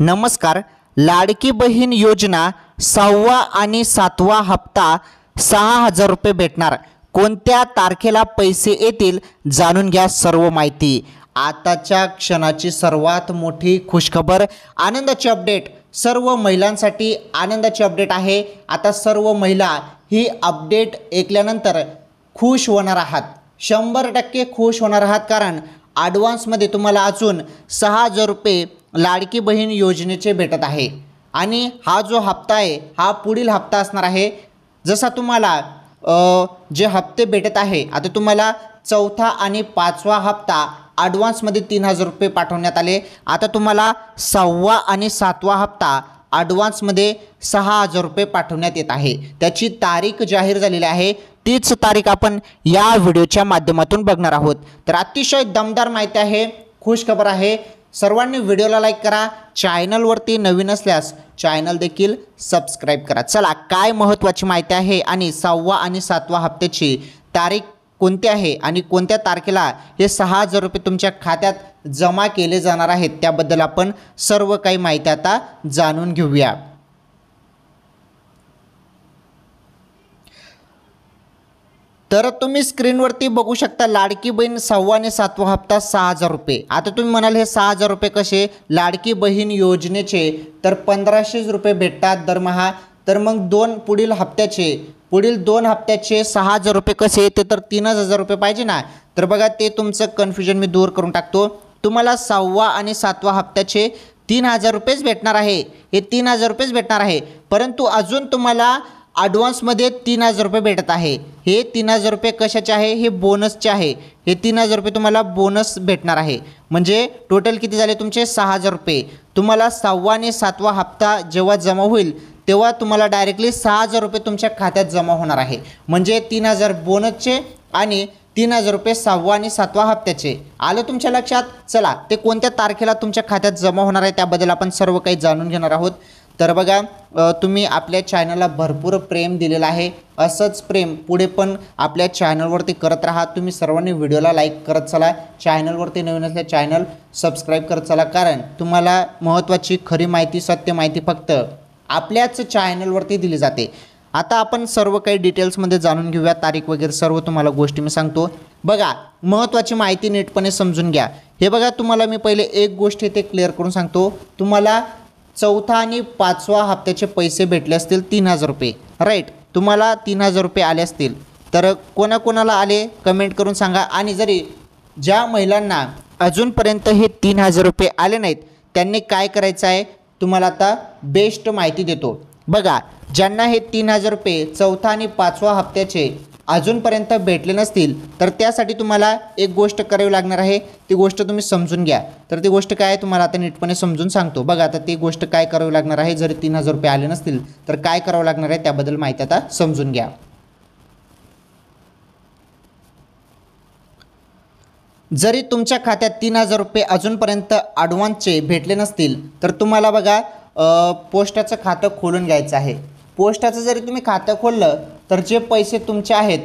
नमस्कार लाडकी बहीण योजना सहावा आणि सातवा हप्ता सहा हजार रुपये भेटणार कोणत्या तारखेला पैसे येतील जाणून घ्या सर्व माहिती आताच्या क्षणाची सर्वात मोठी खुशखबर आनंदाची अपडेट सर्व महिलांसाठी आनंदाची अपडेट आहे आता सर्व महिला ही अपडेट ऐकल्यानंतर खुश होणार आहात शंभर टक्के खुश होणार आहात कारण ॲडव्हान्समध्ये तुम्हाला अजून सहा हजार रुपये लाडकी बहीण योजनेचे भेटत आहे आणि हा जो हप्ता आहे हा पुढील हप्ता असणार आहे जसा तुम्हाला जे हप्ते भेटत आहे आता तुम्हाला चौथा आणि पाचवा हप्ता ॲडव्हान्समध्ये तीन हजार रुपये पाठवण्यात आले आता तुम्हाला सहावा आणि सातवा हप्ता ॲडव्हान्समध्ये सहा हजार रुपये पाठवण्यात येत आहे त्याची तारीख जाहीर झालेली आहे तीच तारीख आपण या व्हिडिओच्या माध्यमातून बघणार आहोत तर अतिशय दमदार माहिती आहे खुश खबर आहे सर्वांनी व्हिडिओला लाईक करा चॅनलवरती नवीन असल्यास चॅनल देखील सबस्क्राईब करा चला काय महत्त्वाची माहिती आहे आणि सहावा आणि सातवा हप्त्याची तारीख कोणती आहे आणि कोणत्या तारखेला हे सहा हजार रुपये तुमच्या खात्यात जमा केले जाणार आहेत त्याबद्दल आपण सर्व काही माहिती आता जाणून घेऊया तर तुम्ही स्क्रीनवरती बघू शकता लाडकी बहीण सहावा आणि सातवा हप्ता सहा हजार रुपये आता तुम्ही म्हणाल हे सहा हजार रुपये कसे लाडकी बहीण योजनेचे तर पंधराशेच रुपये भेटतात दरमहा तर मग दोन पुढील हप्त्याचे पुढील दोन हप्त्याचे सहा हजार रुपये कसे ते तर तीनच हजार रुपये पाहिजे ना तर बघा ते तुमचं कन्फ्युजन मी दूर करून टाकतो तुम्हाला सहावा आणि सातवा हप्त्याचे तीन हजार रुपयेच भेटणार आहे हे तीन हजार रुपयेच भेटणार आहे परंतु अजून तुम्हाला ॲडव्हान्समध्ये तीन हजार रुपये भेटत आहे हे तीन हजार रुपये कशाचे आहे हे बोनसचे आहे हे तीन हजार रुपये तुम्हाला बोनस भेटणार आहे म्हणजे टोटल किती झाले तुमचे सहा हजार रुपये तुम्हाला सहावा आणि सातवा हप्ता जेव्हा जमा होईल तेव्हा तुम्हाला डायरेक्टली सहा हजार रुपये तुमच्या खात्यात जमा होणार आहे म्हणजे तीन हजार बोनसचे आणि तीन हजार रुपये सहावा आणि सातवा हप्त्याचे आलं तुमच्या लक्षात चला ते कोणत्या तारखेला तुमच्या खात्यात जमा होणार आहे त्याबद्दल आपण सर्व काही जाणून घेणार आहोत तर बघा तुम्ही आपल्या चॅनलला भरपूर प्रेम दिलेलं आहे असंच प्रेम पुढे पण आपल्या चॅनलवरती करत राहा तुम्ही सर्वांनी व्हिडिओला लाईक करत चला चॅनलवरती नवीन असल्या चॅनल सबस्क्राईब करत चला कारण तुम्हाला महत्त्वाची खरी माहिती सत्य माहिती फक्त आपल्याच चॅनलवरती दिली जाते आता आपण सर्व काही डिटेल्समध्ये जाणून घेऊया तारीख वगैरे सर्व तुम्हाला गोष्टी मी सांगतो बघा महत्त्वाची माहिती नीटपणे समजून घ्या हे बघा तुम्हाला मी पहिले एक गोष्ट इथे क्लिअर करून सांगतो तुम्हाला चौथा आणि पाचवा हप्त्याचे पैसे भेटले असतील तीन हजार रुपये राईट तुम्हाला तीन हजार रुपये आले असतील तर कोणाकोणाला आले कमेंट करून सांगा आणि जरी ज्या महिलांना अजूनपर्यंत हे तीन हजार रुपये आले नाहीत त्यांनी काय करायचं आहे तुम्हाला आता बेस्ट माहिती देतो बघा ज्यांना हे तीन हजार रुपये चौथा आणि पाचवा हप्त्याचे अजूनपर्यंत भेटले नसतील तर त्यासाठी तुम्हाला एक गोष्ट करावी लागणार आहे ती गोष्ट तुम्ही समजून घ्या तर ती गोष्ट काय तुम्हाला आता नीटपणे समजून सांगतो बघा आता ती गोष्ट काय करावी लागणार आहे जरी तीन हजार रुपये आले नसतील तर काय करावं लागणार आहे त्याबद्दल माहिती आता समजून घ्या जरी तुमच्या खात्यात तीन हजार रुपये अजूनपर्यंत ॲडव्हान्सचे भेटले नसतील तर तुम्हाला बघा पोस्टाचं खातं खोलून घ्यायचं आहे पोस्टाचं जरी तुम्ही खातं खोललं तर जे पैसे तुमचे आहेत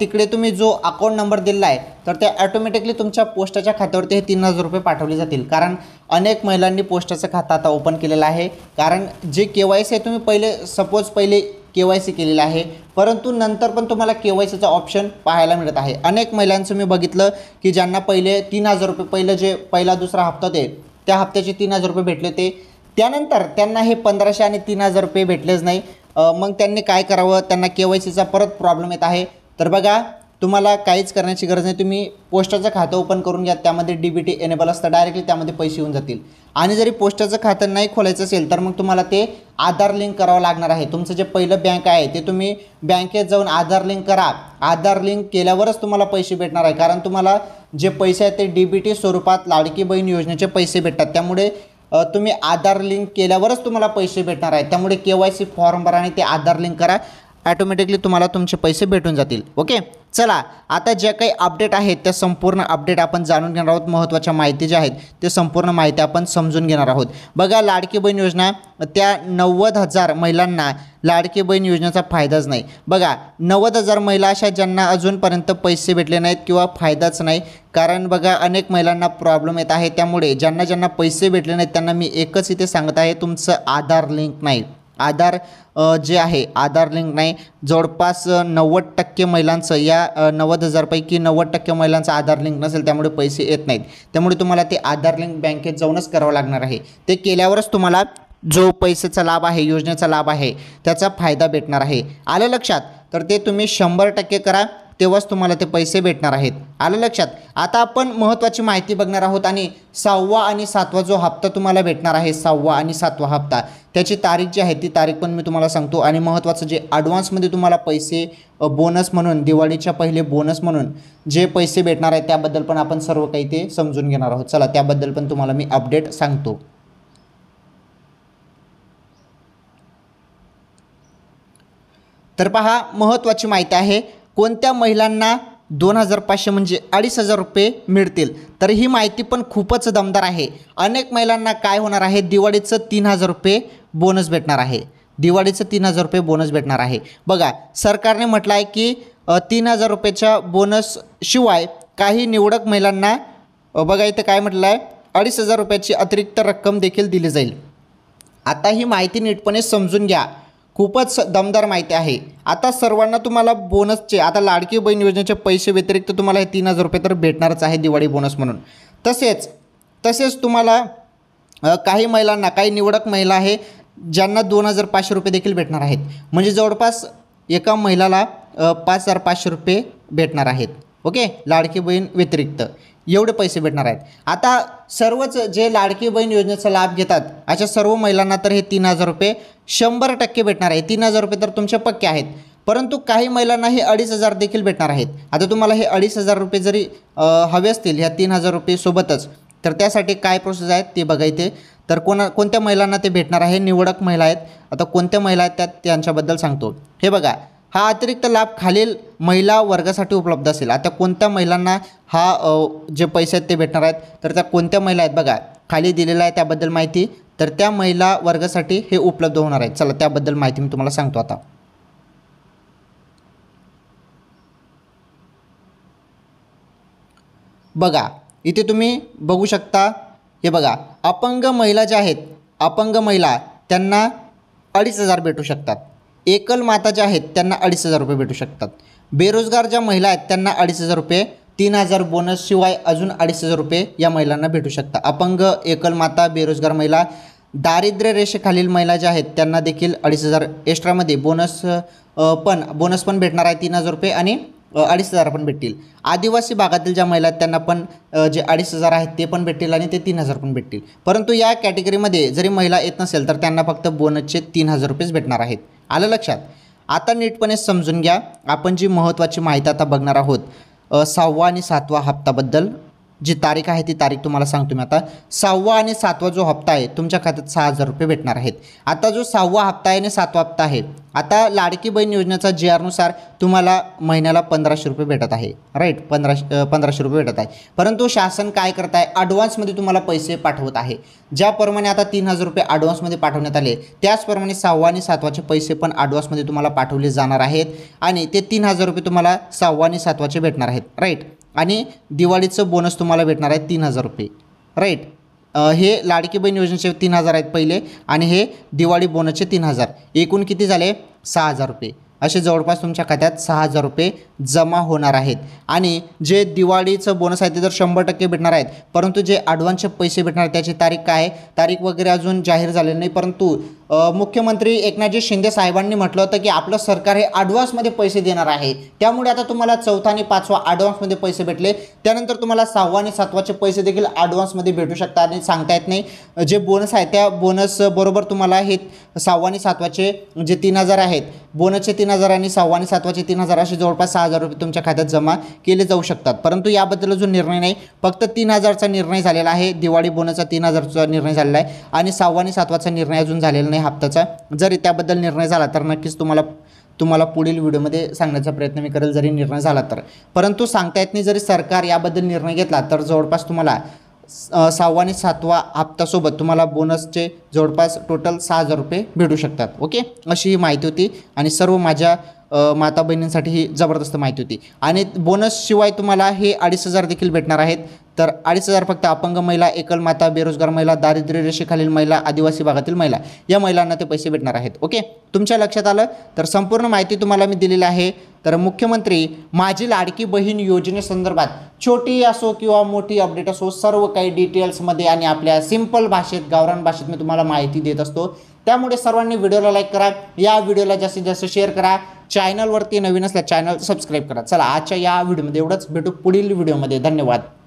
तिकडे तुम्ही जो अकाउंट नंबर दिला आहे तर ते ॲटोमॅटिकली तुमच्या पोस्टाच्या खात्यावरती हे तीन हजार रुपये पाठवले जातील कारण अनेक महिलांनी पोस्टाचं खातं आता ओपन केलेलं आहे कारण जे के वाय सी आहे तुम्ही पहिले सपोज पहिले के वाय सी केलेलं आहे परंतु नंतर पण तुम्हाला के वाय सीचा ऑप्शन पाहायला मिळत आहे अनेक महिलांचं मी बघितलं की ज्यांना पहिले तीन हजार रुपये पहिलं जे पहिला दुसरा हप्ता ते त्या हप्त्याचे तीन हजार रुपये भेटले होते त्यानंतर त्यांना हे पंधराशे आणि तीन हजार रुपये भेटलेच नाही मग त्यांनी काय करावं त्यांना के वाय सीचा परत प्रॉब्लेम येत आहे तर बघा तुम्हाला काहीच करण्याची गरज नाही तुम्ही पोस्टाचं खातं ओपन करून घ्या त्यामध्ये डी बी टी एनेबल असतं डायरेक्टली त्यामध्ये पैसे येऊन जातील आणि जरी पोस्टाचं खातं नाही खोलायचं असेल तर मग तुम्हाला ते आधार लिंक करावं लागणार आहे तुमचं जे पहिलं बँक आहे ते तुम्ही बँकेत जाऊन आधार लिंक करा आधार लिंक केल्यावरच तुम्हाला पैसे भेटणार आहे कारण तुम्हाला जे पैसे आहेत ते डी बी टी स्वरूपात लाडकी बहीण योजनेचे पैसे भेटतात त्यामुळे तुम्ही आधार लिंक केल्यावरच तुम्हाला पैसे भेटणार आहे त्यामुळे के वाय सी फॉर्म भरा आणि ते आधार लिंक करा ॲटोमॅटिकली तुम्हाला तुमचे पैसे भेटून जातील ओके चला आता ज्या काही अपडेट आहेत त्या संपूर्ण अपडेट आपण जाणून घेणार आहोत महत्त्वाच्या माहिती ज्या आहेत ते संपूर्ण माहिती आपण समजून घेणार आहोत बघा लाडकी बहीण योजना त्या नव्वद हजार महिलांना लाडकी बहीण योजनेचा फायदाच नाही बघा नव्वद हजार महिला अशा ज्यांना अजूनपर्यंत पैसे भेटले नाहीत किंवा फायदाच नाही कारण बघा अनेक महिलांना प्रॉब्लेम येत आहे त्यामुळे ज्यांना ज्यांना पैसे भेटले नाहीत त्यांना मी एकच इथे सांगत आहे तुमचं आधार लिंक नाही आधार जे आहे आधार लिंक नाही जवळपास नव्वद टक्के महिलांचं या नव्वद हजारपैकी नव्वद टक्के महिलांचं आधार लिंक नसेल त्यामुळे पैसे येत नाहीत त्यामुळे तुम्हाला ते आधार लिंक बँकेत जाऊनच करावं लागणार आहे ते केल्यावरच तुम्हाला जो पैसेचा लाभ आहे योजनेचा लाभ आहे त्याचा फायदा भेटणार आहे आलं लक्षात तर ते तुम्ही शंभर टक्के करा तेव्हाच तुम्हाला ते पैसे भेटणार आहेत आलं लक्षात आता आपण महत्त्वाची माहिती बघणार आहोत आणि सहावा आणि सातवा जो हप्ता तुम्हाला भेटणार आहे सहावा आणि सातवा हप्ता त्याची तारीख जी आहे ती तारीख पण मी तुम्हाला सांगतो आणि महत्त्वाचं जे ॲडव्हान्समध्ये तुम्हाला पैसे बोनस म्हणून दिवाळीच्या पहिले बोनस म्हणून जे पैसे भेटणार आहेत त्याबद्दल पण आपण सर्व काही ते समजून घेणार आहोत चला त्याबद्दल पण तुम्हाला मी अपडेट सांगतो तर पहा महत्त्वाची माहिती आहे कोणत्या महिलांना दोन हजार पाचशे म्हणजे अडीच हजार रुपये मिळतील तर ही माहिती पण खूपच दमदार आहे अनेक महिलांना काय होणार आहे दिवाळीचं तीन हजार रुपये बोनस भेटणार आहे दिवाळीचं तीन हजार रुपये बोनस भेटणार आहे बघा सरकारने म्हटलं आहे की तीन हजार रुपयाच्या बोनसशिवाय काही निवडक महिलांना बघा इथं काय म्हटलं आहे अडीच हजार रुपयाची अतिरिक्त रक्कम देखील दिली जाईल आता ही माहिती नीटपणे समजून घ्या खूपच दमदार माहिती आहे आता सर्वांना तुम्हाला बोनसचे आता लाडकी बहीण योजनेचे पैसे व्यतिरिक्त तुम्हाला हे तीन हजार रुपये तर भेटणारच आहे दिवाळी बोनस म्हणून तसेच तसेच तुम्हाला काही महिलांना काही निवडक महिला आहे ज्यांना दोन हजार पाचशे रुपये देखील भेटणार आहेत म्हणजे जवळपास एका महिलाला पाच हजार पाचशे रुपये भेटणार आहेत ओके लाडकी बहीण व्यतिरिक्त एवढे पैसे भेटणार आहेत आता सर्वच जे लाडकी बहीण योजनेचा लाभ घेतात अशा सर्व महिलांना तर हे तीन हजार रुपये शंभर टक्के भेटणार आहे तीन हजार रुपये तर तुमचे पक्के आहेत परंतु काही महिलांना हे अडीच हजार देखील भेटणार आहेत आता तुम्हाला हे अडीच हजार रुपये जरी हवे असतील ह्या तीन हजार रुपये सोबतच तर त्यासाठी काय प्रोसेस आहेत ते बघायचे तर कोणा कोणत्या महिलांना ते भेटणार आहे निवडक महिला आहेत आता कोणत्या महिला आहेत त्या त्यांच्याबद्दल सांगतो हे बघा हा अतिरिक्त लाभ खालील महिला वर्गासाठी उपलब्ध असेल आता कोणत्या महिलांना हा जे पैसे आहेत ते भेटणार आहेत तर त्या कोणत्या महिला आहेत बघा खाली दिलेला आहे त्याबद्दल माहिती तर त्या महिला वर्गासाठी हे उपलब्ध होणार आहे चला त्याबद्दल माहिती मी तुम्हाला सांगतो आता बघा इथे तुम्ही बघू शकता हे बघा अपंग महिला ज्या आहेत अपंग महिला त्यांना अडीच हजार भेटू शकतात एकल माता ज्या आहेत त्यांना अडीच हजार रुपये भेटू शकतात बेरोजगार ज्या महिला आहेत त्यांना अडीच हजार रुपये तीन हजार बोनस शिवाय अजून अडीच हजार रुपये या महिलांना भेटू शकतात अपंग एकल माता बेरोजगार महिला दारिद्र्य रेषेखालील महिला ज्या आहेत त्यांना देखील अडीच हजार एक्स्ट्रामध्ये बोनस पण बोनस पण भेटणार आहे तीन हजार रुपये आणि अडीच हजार पण भेटतील आदिवासी भागातील ज्या महिला आहेत त्यांना पण जे अडीच हजार आहेत ते पण भेटतील आणि ते तीन हजार पण भेटतील परंतु या कॅटेगरीमध्ये जरी महिला येत नसेल तर त्यांना फक्त बोनसचे तीन हजार रुपयेच भेटणार आहेत आलं लक्षात आता नीटपणे समजून घ्या आपण जी महत्त्वाची माहिती आता बघणार आहोत सहावा आणि सातवा हप्ताबद्दल जी तारीख आहे ती तारीख तुम्हाला सांगतो मी आता सहावा आणि सातवा जो हप्ता आहे तुमच्या खात्यात सहा हजार रुपये भेटणार आहेत आता जो सहावा हप्ता आहे आणि सातवा हप्ता आहे आता लाडकी बहीण योजनेचा जी आरनुसार तुम्हाला महिन्याला पंधराशे रुपये भेटत आहे राईट पंधराशे पंधराशे रुपये भेटत आहे परंतु शासन काय करत आहे ॲडव्हान्समध्ये तुम्हाला पैसे पाठवत आहे ज्याप्रमाणे आता तीन हजार रुपये ॲडव्हान्समध्ये पाठवण्यात आले त्याचप्रमाणे सहावा आणि सातवाचे पैसे पण ॲडव्हान्समध्ये तुम्हाला पाठवले जाणार आहेत आणि ते तीन हजार रुपये तुम्हाला सहावा आणि सातवाचे भेटणार आहेत राईट आणि दिवाळीचं बोनस तुम्हाला भेटणार आहे तीन हजार रुपये राईट हे लाडकी बहीण योजनेचे तीन हजार आहेत पहिले आणि हे दिवाळी बोनसचे तीन हजार एकूण किती झाले सहा हजार रुपये असे जवळपास तुमच्या खात्यात सहा हजार रुपये जमा होणार आहेत आणि जे दिवाळीचं बोनस आहे ते तर शंभर टक्के भेटणार आहेत परंतु जे ॲडव्हान्सचे पैसे भेटणार त्याची तारीख काय तारीख वगैरे अजून जाहीर झालेली नाही परंतु मुख्यमंत्री एकनाथजी शिंदे साहेबांनी म्हटलं होतं की आपलं सरकार हे ॲडव्हान्समध्ये पैसे देणार आहे त्यामुळे आता तुम्हाला चौथा आणि पाचवा ॲडव्हान्समध्ये पैसे भेटले त्यानंतर तुम्हाला सहावा आणि सातवाचे पैसे देखील ॲडव्हान्समध्ये भेटू शकतात आणि सांगता येत नाही जे बोनस आहे त्या बोनस बरोबर तुम्हाला हे सहावा आणि सातवाचे जे तीन हजार आहेत बोनसचे तीन हजार आणि सहावा आणि सातवाचे तीन हजार असे जवळपास सहा हजार रुपये तुमच्या खात्यात जमा केले जाऊ शकतात परंतु याबद्दल जो निर्णय नाही फक्त तीन हजारचा निर्णय झालेला आहे दिवाळी बोनसचा तीन हजारचा निर्णय झालेला आहे आणि सहावा आणि सातवाचा निर्णय अजून झालेला नाही हप्ताचा जरी त्याबद्दल निर्णय झाला तर नक्कीच तुम्हाला तुम्हाला पुढील व्हिडिओमध्ये सांगण्याचा प्रयत्न मी करेल जरी निर्णय झाला तर परंतु सांगता येत नाही जरी सरकार याबद्दल निर्णय घेतला तर जवळपास तुम्हाला सहावा आणि सातवा हप्तासोबत तुम्हाला बोनसचे जवळपास टोटल सहा हजार रुपये भेटू शकतात ओके अशी ही माहिती होती आणि सर्व माझ्या माता बहिणींसाठी ही जबरदस्त माहिती होती आणि बोनसशिवाय तुम्हाला हे अडीच हजार देखील भेटणार आहेत तर अडीच हजार फक्त अपंग महिला एकल माता बेरोजगार महिला दारिद्र्य रेषेखालील महिला आदिवासी भागातील महिला या महिलांना ते पैसे भेटणार आहेत ओके तुमच्या लक्षात आलं तर संपूर्ण माहिती तुम्हाला मी दिलेली आहे तर मुख्यमंत्री माझी लाडकी बहीण योजनेसंदर्भात छोटी असो किंवा मोठी अपडेट असो सर्व काही डिटेल्समध्ये आणि आपल्या सिंपल भाषेत गावरान भाषेत मी तुम्हाला माहिती देत असतो त्यामुळे सर्वांनी व्हिडिओला लाईक करा या व्हिडिओला जास्तीत जास्त शेअर करा चॅनलवरती नवीन असल्या चॅनल सबस्क्राईब करा चला आजच्या या व्हिडिओमध्ये एवढंच भेटू पुढील व्हिडिओमध्ये धन्यवाद